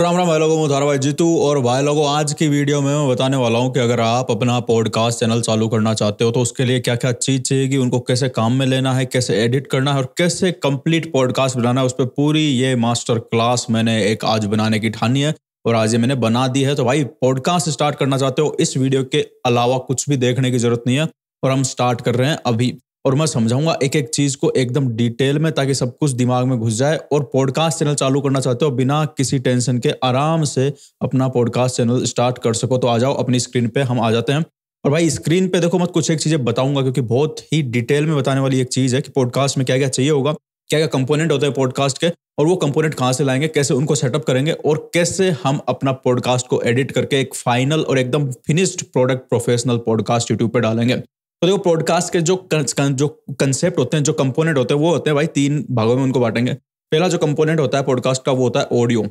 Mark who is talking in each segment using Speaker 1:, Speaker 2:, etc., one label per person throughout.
Speaker 1: राम राम भाई लोगों में भाई जीतू और भाई लोगों आज की वीडियो में मैं बताने वाला हूँ कि अगर आप अपना पॉडकास्ट चैनल चालू करना चाहते हो तो उसके लिए क्या क्या चीज़ चाहिएगी उनको कैसे काम में लेना है कैसे एडिट करना है और कैसे कंप्लीट पॉडकास्ट बनाना है उस पर पूरी ये मास्टर क्लास मैंने एक आज बनाने की ठानी है और आज ये मैंने बना दी है तो भाई पॉडकास्ट स्टार्ट करना चाहते हो इस वीडियो के अलावा कुछ भी देखने की जरूरत नहीं है और हम स्टार्ट कर रहे हैं अभी और मैं समझाऊंगा एक एक चीज को एकदम डिटेल में ताकि सब कुछ दिमाग में घुस जाए और पॉडकास्ट चैनल चालू करना चाहते हो बिना किसी टेंशन के आराम से अपना पॉडकास्ट चैनल स्टार्ट कर सको तो आ जाओ अपनी स्क्रीन पे हम आ जाते हैं और भाई स्क्रीन पे देखो मैं कुछ एक चीजें बताऊंगा क्योंकि बहुत ही डिटेल में बताने वाली एक चीज है कि पॉडकास्ट में क्या क्या चाहिए होगा क्या क्या कंपोनेंट होते हैं पॉडकास्ट के और वो कंपोनेंट कहाँ से लाएंगे कैसे उनको सेटअप करेंगे और कैसे हम अपना पॉडकास्ट को एडिट करके एक फाइनल और एकदम finished product professional podcast YouTube पर डालेंगे तो देखो पॉडकास्ट के जो जो कंसेप्ट होते हैं जो कंपोनेंट होते हैं वो होते हैं भाई तीन भागों में उनको बांटेंगे पहला जो कंपोनेंट होता है पॉडकास्ट का वो होता है ऑडियो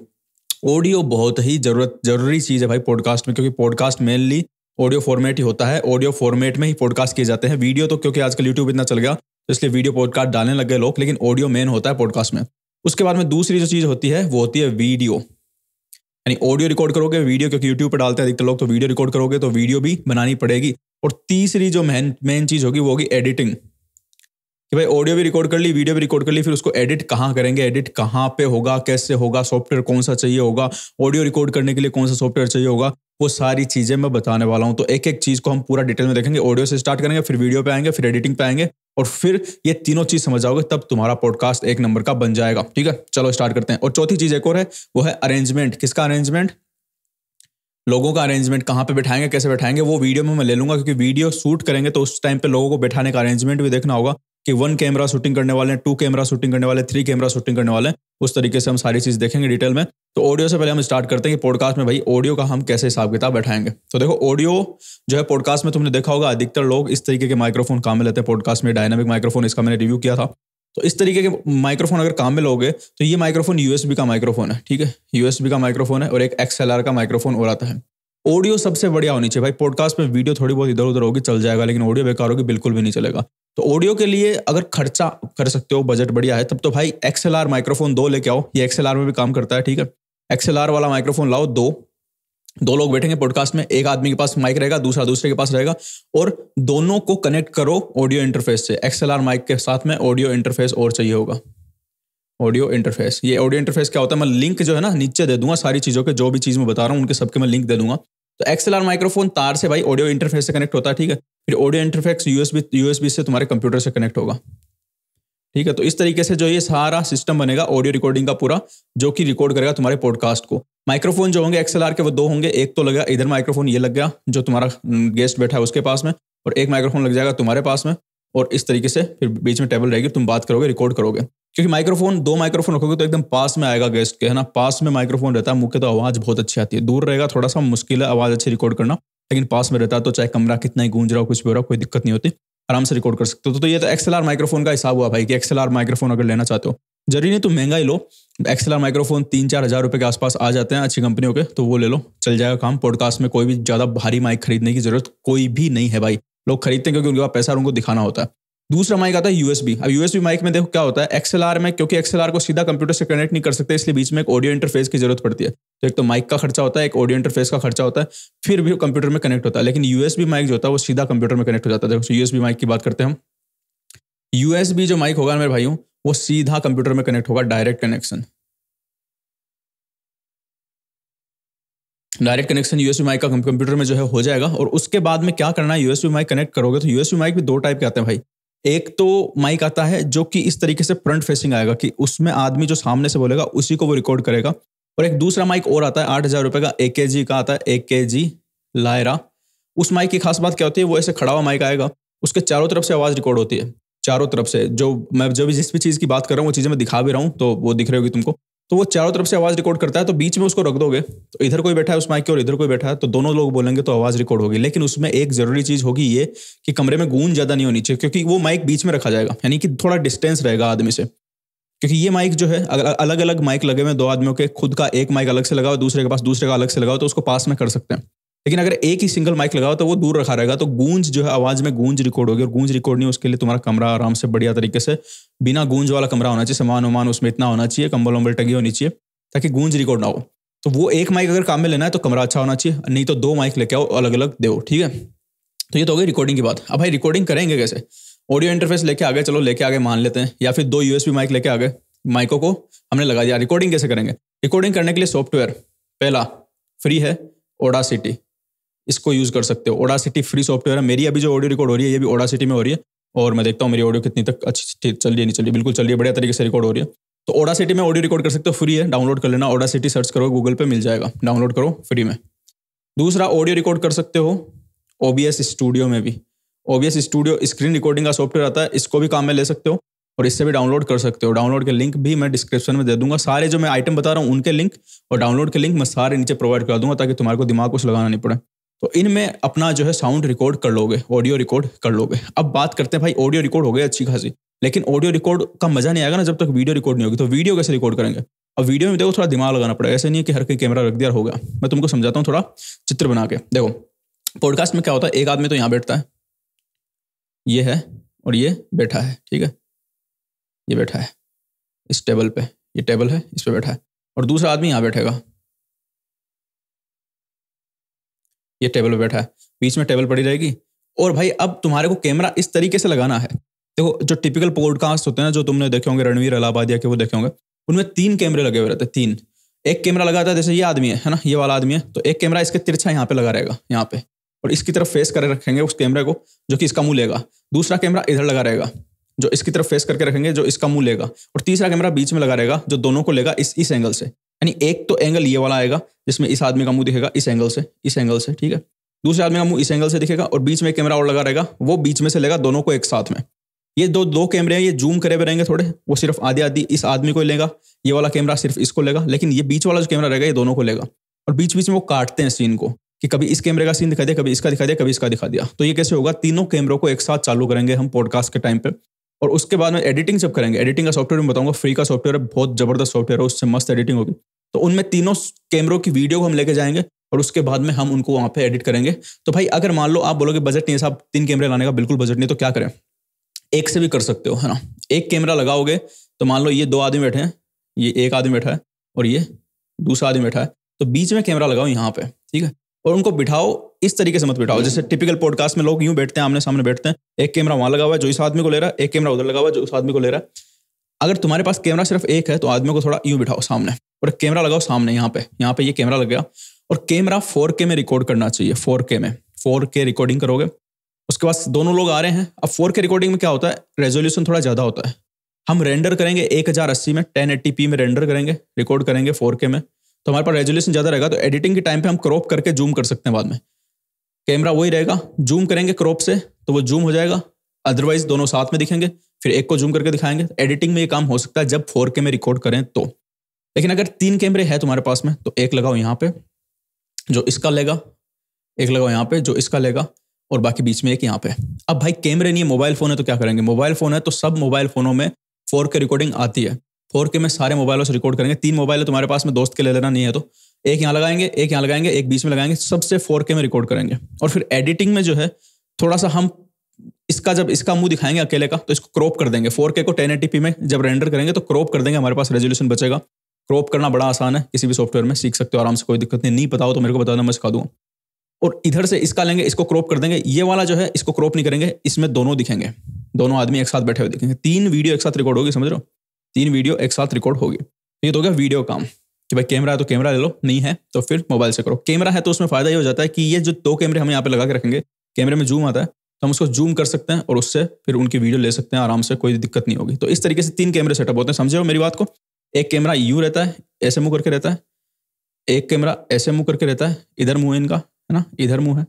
Speaker 1: ऑडियो बहुत ही जरूरत जरूरी चीज़ है भाई पॉडकास्ट में क्योंकि पॉडकास्ट मेनली ऑडियो फॉर्मेट ही होता है ऑडियो फॉर्मेट में ही पॉडकास्ट किए जाते हैं वीडियो तो क्योंकि आजकल यूट्यूब इतना चल गया तो इसलिए वीडियो पॉडकास्ट डालने लग गए लोग लेकिन ऑडियो मेन होता है पॉडकास्ट में उसके बाद में दूसरी जो चीज़ होती है वो होती है वीडियो यानी ऑडियो रिकॉर्ड करोगे वीडियो क्योंकि यूट्यूब पर डालते हैं अधिकतर लोग तो वीडियो रिकॉर्ड करोगे तो वीडियो भी बनानी पड़ेगी और तीसरी जो मेन मेन चीज़ होगी वो होगी एडिटिंग कि भाई ऑडियो भी रिकॉर्ड कर ली वीडियो भी रिकॉर्ड कर ली फिर उसको एडिट कहाँ करेंगे एडिट कहाँ पे होगा कैसे होगा सॉफ्टवेयर कौन सा चाहिए होगा ऑडियो रिकॉर्ड करने के लिए कौन सा सॉफ्टवेयर चाहिए होगा वो सारी चीज़ें मैं बताने वाला हूँ तो एक एक चीज़ को हम पूरा डिटेल में देखेंगे ऑडियो से स्टार्ट करेंगे फिर वीडियो पे आएंगे फिर एडिटिंग पे आएंगे और फिर ये तीनों चीज़ समझ आओगे तब तुम्हारा पॉडकास्ट एक नंबर का बन जाएगा ठीक है चलो स्टार्ट करते हैं और चौथी चीज़ एक और है वो है अरेंजमेंट किसका अरेंजमेंट लोगों का अरेंजमेंट कहाँ पे बैठाएंगे कैसे बैठाएंगे वो वीडियो में मैं ले लूंगा क्योंकि वीडियो शूट करेंगे तो उस टाइम पे लोगों को बैठाने का अरेंजमेंट भी देखना होगा कि वन कैमरा शूटिंग करने वाले हैं टू कैमरा शूटिंग करने वाले थ्री कैमरा शूटिंग करने वाले हैं उस तरीके से हम सारी चीज़ देखेंगे डिटेल में तो ऑडियो से पहले हम स्टार्ट करते हैं कि पॉडकास्ट में भाई ऑडियो का हम कैसे हिसाब किताब बैठाएंगे तो देखो ऑडियो जो है पॉडकास्ट में तुमने देखा होगा अधिकतर लोग इस तरीके के माइक्रोफोन काम में लेते हैं पॉडकास्ट में डायनामिक माइक्रोफोन इसका मैंने रिव्यू किया था तो इस तरीके के माइक्रोफोन अगर काम में लोगे तो ये माइक्रोफोन यूएसबी का माइक्रोफोन है ठीक है यूएसबी का माइक्रोफोन है और एक एक्सएलआर का माइक्रोफोन और आता है ऑडियो सबसे बढ़िया होनी चाहिए भाई पॉडकास्ट में वीडियो थोड़ी बहुत इधर उधर होगी चल जाएगा लेकिन ऑडियो बेकार होगी बिल्कुल भी नहीं चलेगा तो ऑडियो के लिए अगर खर्चा कर सकते हो बजट बढ़िया है तब तो भाई एक्सएलआर माइक्रोफोन दो लेके आओ ये एक्सएलआर में भी काम करता है ठीक है एक्सएलआर वाला माइक्रोफोन लाओ दो दो लोग बैठेंगे पॉडकास्ट में एक आदमी के पास माइक रहेगा दूसरा दूसरे के पास रहेगा और दोनों को कनेक्ट करो ऑडियो इंटरफेस से एक्सएलआर माइक के साथ में ऑडियो इंटरफेस और चाहिए होगा ऑडियो इंटरफेस ये ऑडियो इंटरफेस क्या होता है मैं लिंक जो है ना नीचे दे दूंगा सारी चीज़ों के जो भी चीज़ मैं बता रहा हूँ उनके सबके मैं लिंक दे दूंगा तो एक्सएलआर माइक्रोफोन तार से भाई ऑडियो इंटरफेस से कनेक्ट होता है ठीक है फिर ऑडियो इंटरफेस यूएसबी यूएसबी से तुम्हारे कंप्यूटर से कनेक्ट होगा ठीक है तो इस तरीके से जो ये सारा सिस्टम बनेगा ऑडियो रिकॉर्डिंग का पूरा जो कि रिकॉर्ड करेगा तुम्हारे पॉडकास्ट को माइक्रोफोन जो होंगे एक्सएलआर के वो दो होंगे एक तो लगा इधर माइक्रोफोन ये लग गया जो तुम्हारा गेस्ट बैठा है उसके पास में और एक माइक्रोफोन लग जाएगा तुम्हारे पास में और इस तरीके से फिर बीच में टेबल रहेगी तुम बात करोगे रिकॉर्ड करोगे क्योंकि माइक्रोफोन दो माइक्रोफोन रखोगे तो एकदम पास में आएगा गेस्ट के है ना पास में माइक्रोफोन रहता है मुख्य तो आवाज़ बहुत अच्छी आती है दूर रहेगा थोड़ा सा मुश्किल है आवाज़ अच्छी रिकॉर्ड करना लेकिन पास में रहता है तो चाहे कमरा कितना ही गूंज रहा हो कुछ भी हो रहा हो कोई दिक्कत नहीं होती आराम से रिकॉर्ड कर सकते हो तो, तो ये तो आर माइक्रोफोन का हिसाब हुआ भाई कि आर माइक्रोफोन अगर लेना चाहते हो जरूरी नहीं तो महंगा ही लो आर माइक्रोफोन तीन चार हज़ार रुपये के आसपास आ जाते हैं अच्छी कंपनियों के तो वो ले लो चल जाएगा काम पॉडकास्ट में कोई भी ज़्यादा भारी माइक खरीदने की जरूरत कोई भी नहीं है भाई लोग खरीदते हैं क्योंकि उनके पास पैसा उनको दिखाना होता है दूसरा माइक आता है यूएसबी अब यूएसबी माइक में देखो क्या होता है एक्सएलआर में क्योंकि एक्सएलआर को सीधा कंप्यूटर से कनेक्ट नहीं कर सकते इसलिए बीच में एक ऑडियो इंटरफेस की जरूरत पड़ती है तो एक तो माइक का खर्चा होता है एक ऑडियो इंटरफेस का खर्चा होता है फिर भी कंप्यूटर में कनेक्ट होता है लेकिन यूएसबी माइक जो होता है वो सीधा कंप्यूटर में कनेक्ट हो जाता है देखो यूएसबी माइक की बात करते हैं हम यूएसबी जो माइक होगा मेरे भाइयों वो सीधा कंप्यूटर में कनेक्ट होगा direct connection direct connection USB mic का कंप्यूटर में जो है हो जाएगा और उसके बाद में क्या करना है यूएसबी माइक कनेक्ट करोगे तो यूएसबी माइक भी दो टाइप के आते हैं भाई एक तो माइक आता है जो कि इस तरीके से फ्रंट फेसिंग आएगा कि उसमें आदमी जो सामने से बोलेगा उसी को वो रिकॉर्ड करेगा और एक दूसरा माइक और आता है आठ हज़ार रुपए का ए के जी का आता है ए के जी लायरा उस माइक की खास बात क्या होती है वो ऐसे खड़ा हुआ माइक आएगा उसके चारों तरफ से आवाज़ रिकॉर्ड होती है चारों तरफ से जो मैं जो भी जिस भी चीज़ की बात कर रहा हूँ वो चीज़ें मैं दिखा भी रहा हूँ तो वो दिख रही होगी तुमको तो वो चारों तरफ से आवाज रिकॉर्ड करता है तो बीच में उसको रख दोगे तो इधर कोई बैठा है उस माइक के और इधर कोई बैठा है तो दोनों लोग बोलेंगे तो आवाज रिकॉर्ड होगी लेकिन उसमें एक जरूरी चीज होगी ये कि कमरे में गूंज ज्यादा नहीं होनी चाहिए क्योंकि वो माइक बीच में रखा जाएगा यानी कि थोड़ा डिस्टेंस रहेगा आदमी से क्योंकि ये माइक जो है अगर अलग अलग माइक लगे हुए दो आदमियों के खुद का एक माइक अलग से लगाओ दूसरे के पास दूसरे का अलग से लगाओ तो उसको पास में कर सकते हैं लेकिन अगर एक ही सिंगल माइक लगाओ तो वो दूर रखा रहेगा तो गूंज जो है आवाज में गूंज रिकॉर्ड होगी और गूंज रिकॉर्ड नहीं उसके लिए तुम्हारा कमरा आराम से बढ़िया तरीके से बिना गूंज वाला कमरा होना चाहिए सामान वामान उसमें इतना होना चाहिए कम्बल वम्बल टगी होनी चाहिए ताकि गूंज रिकॉर्ड ना हो तो वो एक माइक अगर काम में लेना है तो कमरा अच्छा होना चाहिए नहीं तो दो माइक लेके आओ अलग अलग दो ठीक है तो ये तो हो गई रिकॉर्डिंग की बात अब भाई रिकॉर्डिंग करेंगे कैसे ऑडियो इंटरफेस लेके आगे चलो लेके आगे मान लेते हैं या फिर दो यूएसबी माइक लेके आगे माइकों को हमने लगा दिया रिकॉर्डिंग कैसे करेंगे रिकॉर्डिंग करने के लिए सॉफ्टवेयर पहला फ्री है ओडा सिटी इसको यूज़ कर सकते हो ओडासिटी फ्री सॉफ्टवेयर है मेरी अभी जो ऑडियो रिकॉर्ड हो रही है ये भी ओडासिटी में हो रही है और मैं देखता हूँ मेरी ऑडियो कितनी तक अच्छी चल रही है नहीं चल रही बिल्कुल चल रही है बढ़िया तरीके से रिकॉर्ड हो रही है तो ओडा सिटी में ऑडियो रिकॉर्ड कर सकते हो फ्री है डाउनलोड कर लेना ओडा सिटी सर्च करो गूगल पे मिल जाएगा डाउनलोड करो फ्री में दूसरा ऑडियो रिकॉर्ड कर सकते हो ओ स्टूडियो में भी ओ स्टूडियो स्क्रीन रिकॉर्डिंग का सॉफ्टवेयर आता है इसको भी काम में ले सकते हो और इससे भी डाउनलोड कर सकते हो डाउनलोड के लिंक भी मैं डिस्क्रिप्शन में दे दूंगा सारे जो मैं आइटम बता रहा हूँ उनके लिंक और डाउनलोड के लिंक मैं सारे नीचे प्रोवाइड कर दूंगा ताकि तुम्हारे को दिमाग कुछ लगाना नहीं पड़े तो इनमें अपना जो है साउंड रिकॉर्ड कर लोगे ऑडियो रिकॉर्ड कर लोगे अब बात करते हैं भाई ऑडियो रिकॉर्ड हो गया अच्छी खासी लेकिन ऑडियो रिकॉर्ड का मजा नहीं आएगा ना जब तक वीडियो रिकॉर्ड नहीं होगी तो वीडियो कैसे रिकॉर्ड करेंगे अब वीडियो में देखो थोड़ा दिमाग लगाना पड़ेगा ऐसे नहीं है कि हर कोई कैमरा रख दिया होगा मैं तुमको समझाता हूँ थोड़ा चित्र बना के देखो पॉडकास्ट में क्या होता है एक आदमी तो यहाँ बैठता है ये है और ये बैठा है ठीक है ये बैठा है इस टेबल पे ये टेबल है इस पर बैठा है और दूसरा आदमी यहाँ बैठेगा ये टेबल पे बैठा है बीच में टेबल पड़ी रहेगी और भाई अब तुम्हारे को कैमरा इस तरीके से लगाना है देखो जो टिपिकल पॉडकास्ट होते हैं ना जो तुमने देखे होंगे रणवीर अलाबादिया के वो देखे होंगे उनमें तीन कैमरे लगे हुए रहते हैं तीन एक कैमरा लगाता है जैसे ये आदमी है है ना ये वाला आदमी है तो एक कैमरा इसके तिरछा यहाँ पे लगा रहेगा यहाँ पे और इसकी तरफ फेस करके रखेंगे उस कैमरे को जो कि इसका मुंह लेगा दूसरा कैमरा इधर लगा रहेगा जो इसकी तरफ फेस करके रखेंगे जो इसका मुंह लेगा और तीसरा कैमरा बीच में लगा रहेगा जो दोनों को लेगा इस इस एंगल से यानी एक तो एंगल ये वाला आएगा जिसमें इस आदमी का मुंह दिखेगा इस एंगल से इस एंगल से ठीक है दूसरे आदमी का मुंह इस एंगल से दिखेगा और बीच में कैमरा और लगा रहेगा वो बीच में से लेगा दोनों को एक साथ में ये दो दो कैमरे हैं ये जूम करे हुए रहेंगे थोड़े वो सिर्फ आधी आधी इस आदमी को लेगा ये वाला कैमरा सिर्फ इसको लेगा लेकिन ये बीच वाला जो कैमरा रहेगा ये दोनों को लेगा और बीच बीच में वो काटते हैं सीन को कि कभी इस कैमरे का सीन दिखा दिया कभी इसका दिखा दिया कभी इसका दिखा दिया तो ये कैसे होगा तीनों कैमरों को एक साथ चालू करेंगे हम पॉडकास्ट के टाइम पर और उसके बाद में एडिटिंग जब करेंगे एडिटिंग का सॉफ्टवेयर मैं बताऊंगा फ्री का सॉफ्टवेयर है बहुत जबरदस्त सॉफ्टवेयर है उससे मस्त एडिटिंग होगी तो उनमें तीनों कैमरों की वीडियो को हम लेके जाएंगे और उसके बाद में हम उनको वहाँ पे एडिट करेंगे तो भाई अगर मान लो आप बोलोगे बजट नहीं है साहब तीन कैमरे लाने का बिल्कुल बजट नहीं तो क्या करें एक से भी कर सकते हो है ना एक कैमरा लगाओगे तो मान लो ये दो आदमी बैठे हैं ये एक आदमी बैठा है और ये दूसरा आदमी बैठा है तो बीच में कैमरा लगाओ यहाँ पे ठीक है और उनको बिठाओ इस तरीके से मत बिठाओ जैसे टिपिकल पॉडकास्ट में लोग यूं बैठते हैं आमने सामने बैठते हैं एक कैमरा वहां लगा हुआ है जो इस आदमी को ले रहा है एक कैमरा उधर लगा हुआ है जो उस आदमी को ले रहा है अगर तुम्हारे पास कैमरा सिर्फ एक है तो आदमी को थोड़ा यूं बिठाओ सामने और कैमरा लगाओ सामने यहाँ पे यहाँ पे ये कैमरा लग गया और कैमरा फोर के में रिकॉर्ड करना चाहिए फोर के में फोर के रिकॉर्डिंग करोगे उसके बाद दोनों लोग आ रहे हैं अब फोर के रिकॉर्डिंग में क्या होता है रेजोल्यूशन थोड़ा ज़्यादा होता है हम रेंडर करेंगे एक हज़ार अस्सी में टेन एट्टी पी में रेंडर करेंगे रिकॉर्ड करेंगे फोर के में तो हमारे पास रेजोल्यूशन ज़्यादा रहेगा तो एडिटिंग के टाइम पर हम क्रॉप करके जूम कर सकते हैं बाद में कैमरा वही रहेगा जूम करेंगे क्रॉप से तो वो जूम हो जाएगा अदरवाइज दोनों साथ में दिखेंगे फिर एक को जूम करके दिखाएंगे एडिटिंग में ये काम हो सकता है जब फोर में रिकॉर्ड करें तो लेकिन अगर तीन कैमरे है तुम्हारे पास में तो एक लगाओ यहाँ पे जो इसका लेगा एक लगाओ यहाँ पे जो इसका लेगा और बाकी बीच में एक यहाँ पे अब भाई कैमरे नहीं है मोबाइल फोन है तो क्या करेंगे मोबाइल फोन है तो सब मोबाइल फोनों में फोर के रिकॉर्डिंग आती है फोर के में सारे मोबाइलों से रिकॉर्ड करेंगे तीन मोबाइल है तुम्हारे पास में दोस्त के ले लेना नहीं है तो एक यहाँ लगाएंगे एक यहाँ लगाएंगे एक बीच में लगाएंगे सबसे फोर के में रिकॉर्ड करेंगे और फिर एडिटिंग में जो है थोड़ा सा हम इसका जब इसका मुंह दिखाएंगे अकेले का तो इसको क्रॉप कर देंगे फोर को टेन में जब रेंडर करेंगे तो क्रॉप कर देंगे हमारे पास रेजोल्यूशन बचेगा क्रॉप करना बड़ा आसान है किसी भी सॉफ्टवेयर में सीख सकते हो आराम से कोई दिक्कत नहीं नहीं पता हो तो मेरे को बता देना मैं सिखा दूंगा और इधर से इसका लेंगे इसको क्रॉप कर देंगे ये वाला जो है इसको क्रॉप नहीं करेंगे इसमें दोनों दिखेंगे दोनों आदमी एक साथ बैठे हुए दिखेंगे तीन वीडियो एक साथ रिकॉर्ड होगी समझ लो तीन वीडियो एक साथ रिकॉर्ड होगी तो ये तो क्या वीडियो काम कि भाई कैमरा है तो कैमरा ले लो नहीं है तो फिर मोबाइल से करो कैमरा है तो उसमें फायदा ये हो जाता है कि ये जो दो कैमरे हम यहाँ पे लगा के रखेंगे कैमरे में जूम आता है तो हम उसको जूम कर सकते हैं और उससे फिर उनकी वीडियो ले सकते हैं आराम से कोई दिक्कत नहीं होगी तो इस तरीके से तीन कैमरे सेटअप होते हैं समझे हो मेरी बात को एक कैमरा यू रहता है ऐसे मुँह करके रहता है एक कैमरा ऐसे मुँह करके रहता है इधर मुँह है इनका है ना इधर मुँह है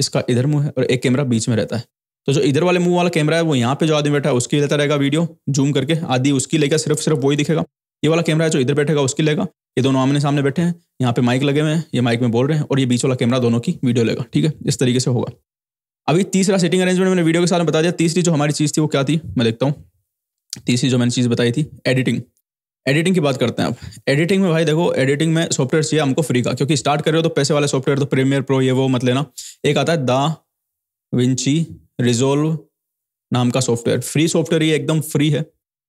Speaker 1: इसका इधर मुँह है और एक कैमरा बीच में रहता है तो जो इधर वाले मुंह वाला कैमरा है वो यहाँ पे जो आदमी बैठा है उसकी लेता रहेगा वीडियो जूम करके आदि उसकी लेगा सिर्फ सिर्फ वही दिखेगा ये वाला कैमरा है जो इधर बैठेगा उसकी लेगा ये दोनों आमने सामने बैठे हैं यहाँ पे माइक लगे हुए हैं ये माइक में बोल रहे हैं और ये बीच वाला कैमरा दोनों की वीडियो लेगा ठीक है इस तरीके से होगा अभी तीसरा सेटिंग अरेंजमेंट मैंने वीडियो के साथ में बता दिया तीसरी जो हमारी चीज़ थी वो क्या थी मैं देखता हूँ तीसरी जो मैंने चीज़ बताई थी एडिटिंग एडिटिंग की बात करते हैं आप एडिटिंग में भाई देखो एडिटिंग में सॉफ्टवेयर चाहिए हमको फ्री का क्योंकि स्टार्ट कर रहे हो तो पैसे वाले सॉफ्टवेयर तो प्रीमियर प्रो ये वो मत लेना एक आता है दा विंची रिजोल्व नाम का सॉफ्टवेयर फ्री सॉफ्टवेयर ये एकदम फ्री है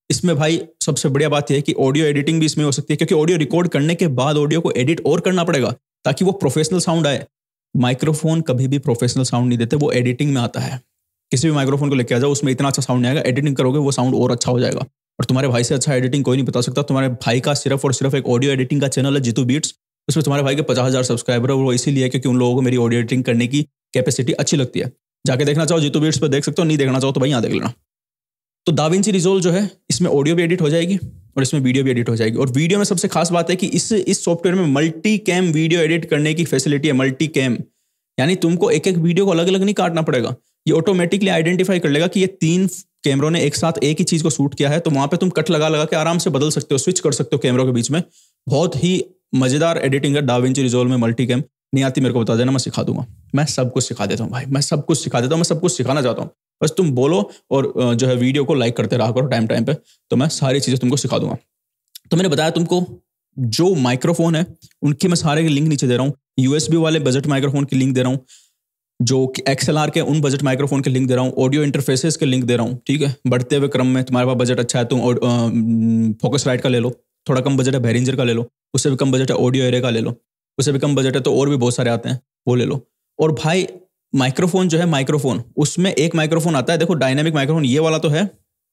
Speaker 1: इसमें भाई सबसे बढ़िया बात यह है कि ऑडियो एडिटिंग भी इसमें हो सकती है क्योंकि ऑडियो रिकॉर्ड करने के बाद ऑडियो को एडिट और करना पड़ेगा ताकि वो प्रोफेशनल साउंड आए माइक्रोफोन कभी भी प्रोफेशनल साउंड नहीं देते वो एडिटिंग में आता है किसी भी माइक्रोफोन को लेके आ जाओ उसमें इतना अच्छा साउंड नहीं आएगा एडिटिंग करोगे वो साउंड और अच्छा हो जाएगा और तुम्हारे भाई से अच्छा एडिटिंग कोई नहीं बता सकता तुम्हारे भाई का सिर्फ और सिर्फ एक ऑडियो एडिटिंग का चैनल है जीतू बीट्स उसमें तुम्हारे भाई के पचास हज़ार सब्सक्राइबर है वो इसीलिए क्योंकि उन लोगों को मेरी ऑडियो एडिटिंग करने की कैपेसिटी अच्छी लगती है जाके देखना चाहो जीतू बीट्स पर देख सकते हो नहीं देखना चाहो तो भाई यहाँ देख लेना तो दाविंची रिजोल्व जो है इसमें ऑडियो भी एडिट हो जाएगी और इसमें वीडियो भी एडिट हो जाएगी और वीडियो में सबसे खास बात है कि इस इस सॉफ्टवेयर में मल्टी कैम वीडियो एडिट करने की फैसिलिटी है मल्टी कैम यानी तुमको एक एक वीडियो को अलग अलग नहीं काटना पड़ेगा ये ऑटोमेटिकली आइडेंटिफाई कर लेगा कि ये तीन कैमरों ने एक साथ एक ही चीज को शूट किया है तो वहां पे तुम कट लगा लगा के आराम से बदल सकते हो स्विच कर सकते हो कैमरों के बीच में बहुत ही मजेदार एडिटिंग है डाविंच रिजोल्व में मल्टी कैम नहीं आती मेरे को बता देना मैं सिखा दूंगा मैं सब कुछ सिखा देता हूँ भाई मैं सब कुछ सिखा देता हूँ मैं सब कुछ सिखाना चाहता हूँ बस तुम बोलो और जो है वीडियो को लाइक करते रहा करो टाइम टाइम पे तो मैं सारी चीज़ें तुमको सिखा दूंगा तो मैंने बताया तुमको जो माइक्रोफोन है उनके मैं सारे लिंक नीचे दे रहा हूँ यूएसबी वाले बजट माइक्रोफोन की लिंक दे रहा हूँ जो एक्सएलआर के उन बजट माइक्रोफोन के लिंक दे रहा हूँ ऑडियो इंटरफेसेस के लिंक दे रहा हूँ ठीक है बढ़ते हुए क्रम में तुम्हारे पास बजट अच्छा है तुम फोकस राइट का ले लो थोड़ा कम बजट है बैरेंजर का ले लो उससे भी कम बजट है ऑडियो एरे का ले लो उससे भी कम बजट है तो और भी बहुत सारे आते हैं वो ले लो और भाई माइक्रोफोन जो है माइक्रोफोन उसमें एक माइक्रोफोन आता है देखो डायनेमिक माइक्रोफोन ये वाला तो है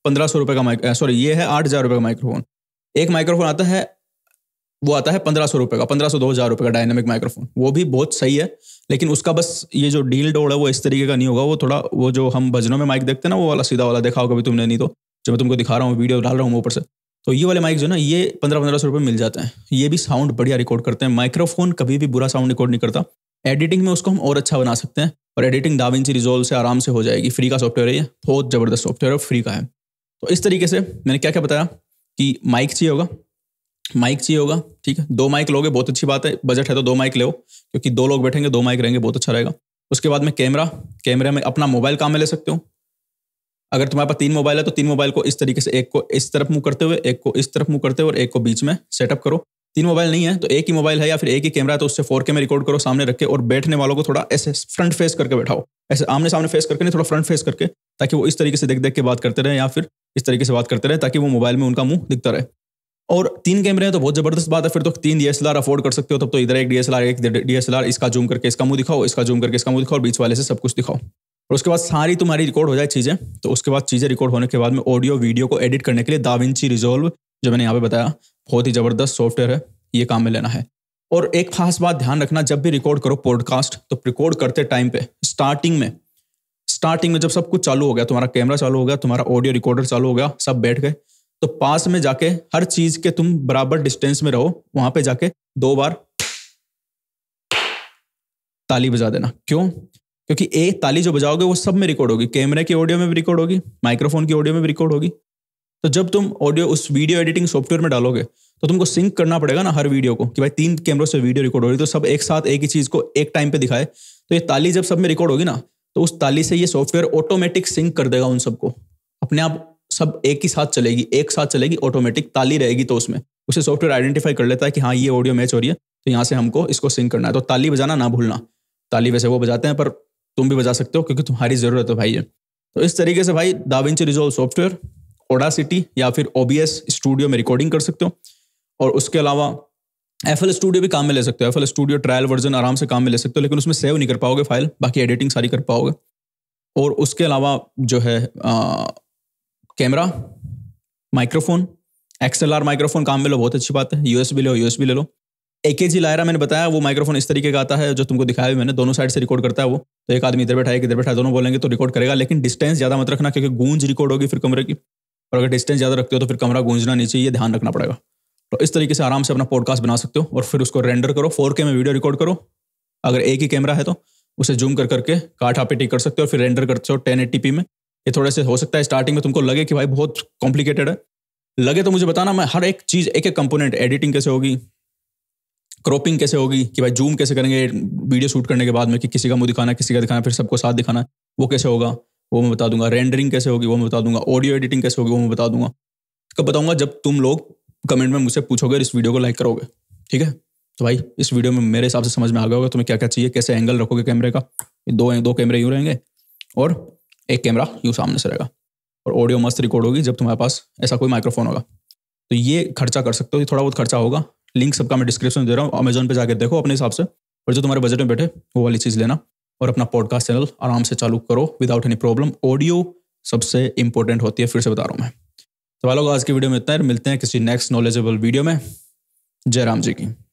Speaker 1: पंद्रह सौ रुपये का माइक सॉरी ये है आठ हज़ार रुपये का माइक्रोफोन एक माइक्रोफोन आता है वो आता है पंद्रह सौ रुपये का पंद्रह सौ दो हज़ार रुपये का डायनेमिक माइक्रोफोन वो भी बहुत सही है लेकिन उसका बस ये जो डील डोड़ है वो इस तरीके का नहीं होगा वो थोड़ा वो जो हम भजनों में माइक देखते हैं ना वो वाला सीधा वाला देखा होगा भी तुमने नहीं तो जो मैं तुमको दिखा रहा हूँ वीडियो डाल रहा हूँ ऊपर से तो ये वाले माइक जो ना ये पंद्रह पंद्रह सौ रुपये मिल जाते हैं ये भी साउंड बढ़िया रिकॉर्ड करते हैं माइक्रोफोन कभी भी बुरा साउंड रिकॉर्ड नहीं करता एडिटिंग में उसको हम और अच्छा बना सकते हैं और एडिटिंग डाविंची रिजोल्व से आराम से हो जाएगी फ्री का सॉफ्टवेयर है ये बहुत ज़बरदस्त सॉफ्टवेयर है फ्री का है तो इस तरीके से मैंने क्या क्या बताया कि माइक चाहिए होगा माइक चाहिए होगा ठीक है दो माइक लोगे बहुत अच्छी बात है बजट है तो दो माइक लो क्योंकि दो लोग बैठेंगे दो माइक रहेंगे बहुत अच्छा रहेगा उसके बाद में कैमरा कैमरे में अपना मोबाइल काम में ले सकते हो अगर तुम्हारे पास तीन मोबाइल है तो तीन मोबाइल को इस तरीके से एक को इस तरफ मुंह करते हुए एक को इस तरफ मुंह करते हुए और एक को बीच में सेटअप करो तीन मोबाइल नहीं है तो एक ही मोबाइल है या फिर एक ही कैमरा है तो उससे फोर के में रिकॉर्ड करो सामने रखे और बैठने वालों को थोड़ा ऐसे फ्रंट फेस करके बैठाओ ऐसे आमने सामने फेस करके नहीं थोड़ा फ्रंट फेस करके ताकि वो इस तरीके से देख देख के बात करते रहे या फिर इस तरीके से बात करते रहे ताकि वो मोबाइल में उनका मुंह दिखता रहे और तीन कैमरे हैं तो बहुत जबरदस्त बात है फिर तो तीन डीएसएलआर अफोर्ड कर सकते हो तब तो इधर एक डी एक डी इसका जूम करके इसका मुंह दिखाओ इसका जूम करके इसका मुंह दिखाओ और बीच वाले से सब कुछ दिखाओ और उसके बाद सारी तुम्हारी रिकॉर्ड हो जाए चीज़ें तो उसके बाद चीज़ें रिकॉर्ड होने के बाद में ऑडियो वीडियो को एडिट करने के लिए दाविंची रिजोल्व जो मैंने यहाँ पे बताया बहुत ही ज़बरदस्त सॉफ्टवेयर है ये काम में लेना है और एक खास बात ध्यान रखना जब भी रिकॉर्ड करो पॉडकास्ट तो रिकॉर्ड करते टाइम पे स्टार्टिंग में स्टार्टिंग में जब सब कुछ चालू हो गया तुम्हारा कैमरा चालू हो गया तुम्हारा ऑडियो रिकॉर्डर चालू हो गया सब बैठ गए तो पास में जाके हर चीज के तुम बराबर डिस्टेंस में रहो वहां पे जाके दो बार ताली बजा देना क्यों क्योंकि एक ताली जो बजाओगे वो सब में रिकॉर्ड होगी कैमरे की ऑडियो में भी रिकॉर्ड होगी माइक्रोफोन की ऑडियो में भी रिकॉर्ड होगी तो जब तुम ऑडियो उस वीडियो एडिटिंग सॉफ्टवेयर में डालोगे तो तुमको सिंक करना पड़ेगा ना हर वीडियो को कि भाई तीन कैमरों से वीडियो रिकॉर्ड हो रही तो सब एक साथ एक ही चीज़ को एक टाइम पे दिखाए तो ये ताली जब सब में रिकॉर्ड होगी ना तो उस ताली से ये सॉफ्टवेयर ऑटोमेटिक सिंक कर देगा उन सबको अपने आप सब एक ही साथ चलेगी एक साथ चलेगी ऑटोमेटिक ताली रहेगी तो उसमें उसे सॉफ्टवेयर आइडेंटिफाई कर लेता है कि हाँ ये ऑडियो मैच हो रही है तो यहाँ से हमको इसको सिंक करना है तो ताली बजाना ना भूलना ताली वैसे वो बजाते हैं पर तुम भी बजा सकते हो क्योंकि तुम्हारी ज़रूरत है भाई है तो इस तरीके से भाई दाविंच रिजोल्व सॉफ्टवेयर सिटी या फिर ओ स्टूडियो में रिकॉर्डिंग कर सकते हो और उसके अलावा एफ एल स्टूडियो भी काम में ले सकते हो एफ स्टूडियो ट्रायल वर्जन आराम से काम में ले सकते हो लेकिन उसमें सेव नहीं कर पाओगे फाइल बाकी एडिटिंग सारी कर पाओगे और उसके अलावा जो है कैमरा माइक्रोफोन एक्सएलआर माइक्रोफोन काम में लो बहुत अच्छी बात है ले लो यूएसबी ले लो ए के जी लायरा मैंने बताया वो माइक्रोफोन इस तरीके का आता है जो तुमको दिखाया भी मैंने दोनों साइड से रिकॉर्ड करता है वो तो एक आदमी इधर बैठा है इधर बैठा है दोनों बोलेंगे तो रिकॉर्ड करेगा लेकिन डिस्टेंस ज़्यादा मत रखना क्योंकि गूंज रिकॉर्ड होगी फिर कमरे की और अगर डिस्टेंस ज़्यादा रखते हो तो फिर कमरा गूंजना नहीं चाहिए ध्यान रखना पड़ेगा तो इस तरीके से आराम से अपना पॉडकास्ट बना सकते हो और फिर उसको रेंडर करो फोर में वीडियो रिकॉर्ड करो अगर एक ही कैमरा है तो उसे जूम कर करके काठा आप कर सकते हो और फिर रेंडर करते हो टेन एट्टी में ये थोड़े से हो सकता है स्टार्टिंग में तुमको लगे कि भाई बहुत कॉम्प्लिकेटेड है लगे तो मुझे बताना मैं हर एक चीज़ एक एक कंपोनेंट एडिटिंग कैसे होगी क्रॉपिंग कैसे होगी कि भाई जूम कैसे करेंगे वीडियो शूट करने के बाद में कि किसी का मुंह दिखाना किसी का दिखाना फिर सबको साथ दिखाना वो कैसे होगा वो मैं बता दूंगा रेंडरिंग कैसे होगी वो मैं बता दूंगा ऑडियो एडिटिंग कैसे होगी वो मैं बता दूंगा कब तो बताऊंगा जब तुम लोग कमेंट में मुझसे पूछोगे इस वीडियो को लाइक करोगे ठीक है तो भाई इस वीडियो में मेरे हिसाब से समझ में आ गया होगा तुम्हें क्या क्या चाहिए कैसे एंगल रखोगे कैमरे का दो दो कैमरे यूँ रहेंगे और एक कैमरा यूँ सामने से रहेगा और ऑडियो मस्त रिकॉर्ड होगी जब तुम्हारे पास ऐसा कोई माइक्रोफोन होगा तो ये खर्चा कर सकते हो थोड़ा बहुत खर्चा होगा लिंक सबका मैं डिस्क्रिप्शन दे रहा हूँ अमेजोन पे जाकर देखो अपने हिसाब से और जो तुम्हारे बजट में बैठे वो वाली चीज़ लेना और अपना पॉडकास्ट चैनल आराम से चालू करो विदाउट एनी प्रॉब्लम ऑडियो सबसे इंपॉर्टेंट होती है फिर से बता रहा हूँ मैं तो वालों आज की वीडियो में इतना है मिलते हैं किसी नेक्स्ट नॉलेजेबल वीडियो में जय राम जी की